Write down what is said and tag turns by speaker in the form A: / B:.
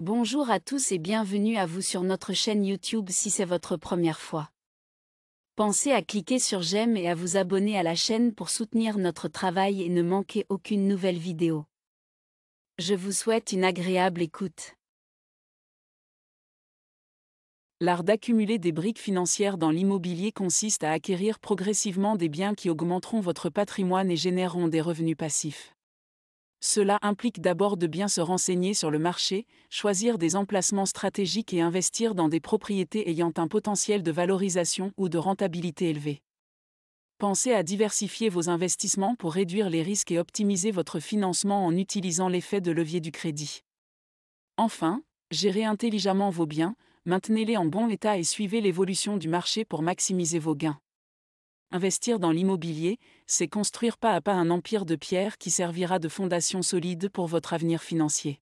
A: Bonjour à tous et bienvenue à vous sur notre chaîne YouTube si c'est votre première fois. Pensez à cliquer sur j'aime et à vous abonner à la chaîne pour soutenir notre travail et ne manquer aucune nouvelle vidéo. Je vous souhaite une agréable écoute.
B: L'art d'accumuler des briques financières dans l'immobilier consiste à acquérir progressivement des biens qui augmenteront votre patrimoine et généreront des revenus passifs. Cela implique d'abord de bien se renseigner sur le marché, choisir des emplacements stratégiques et investir dans des propriétés ayant un potentiel de valorisation ou de rentabilité élevé. Pensez à diversifier vos investissements pour réduire les risques et optimiser votre financement en utilisant l'effet de levier du crédit. Enfin, gérez intelligemment vos biens, maintenez-les en bon état et suivez l'évolution du marché pour maximiser vos gains. Investir dans l'immobilier, c'est construire pas à pas un empire de pierre qui servira de fondation solide pour votre avenir financier.